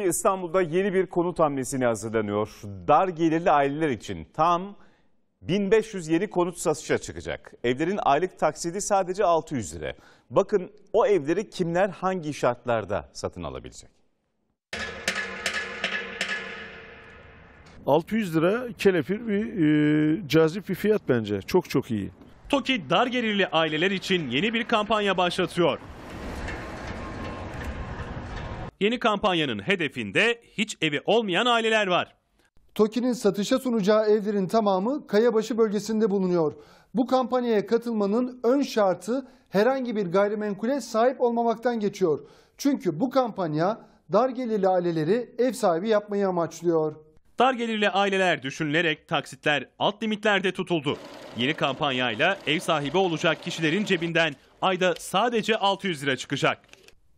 İstanbul'da yeni bir konut hamlesine hazırlanıyor. Dar gelirli aileler için tam 1500 yeni konut satışa çıkacak. Evlerin aylık taksidi sadece 600 lira. Bakın o evleri kimler hangi şartlarda satın alabilecek? 600 lira kelefir bir e, cazip bir fiyat bence. Çok çok iyi. TOKİ dar gelirli aileler için yeni bir kampanya başlatıyor. Yeni kampanyanın hedefinde hiç evi olmayan aileler var. TOKİ'nin satışa sunacağı evlerin tamamı Kayabaşı bölgesinde bulunuyor. Bu kampanyaya katılmanın ön şartı herhangi bir gayrimenkule sahip olmamaktan geçiyor. Çünkü bu kampanya dar gelirli aileleri ev sahibi yapmayı amaçlıyor. Dar gelirli aileler düşünülerek taksitler alt limitlerde tutuldu. Yeni kampanyayla ev sahibi olacak kişilerin cebinden ayda sadece 600 lira çıkacak.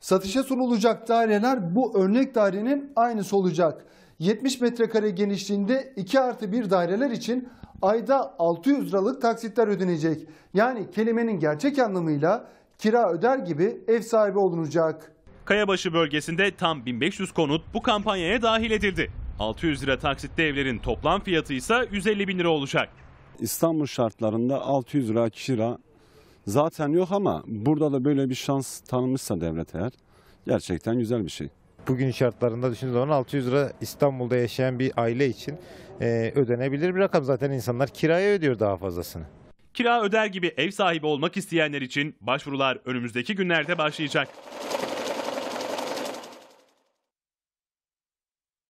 Satışa sunulacak daireler bu örnek dairenin aynısı olacak. 70 metrekare genişliğinde 2 artı 1 daireler için ayda 600 liralık taksitler ödenecek. Yani kelimenin gerçek anlamıyla kira öder gibi ev sahibi olunacak. Kayabaşı bölgesinde tam 1500 konut bu kampanyaya dahil edildi. 600 lira taksitli evlerin toplam fiyatı ise 150 bin lira olacak. İstanbul şartlarında 600 lira kira zaten yok ama burada da böyle bir şans tanınmışsa devlet eğer gerçekten güzel bir şey. Bugün şartlarında düşündüğünüz zaman 600 lira İstanbul'da yaşayan bir aile için e, ödenebilir bir rakam. Zaten insanlar kiraya ödüyor daha fazlasını. Kira öder gibi ev sahibi olmak isteyenler için başvurular önümüzdeki günlerde başlayacak.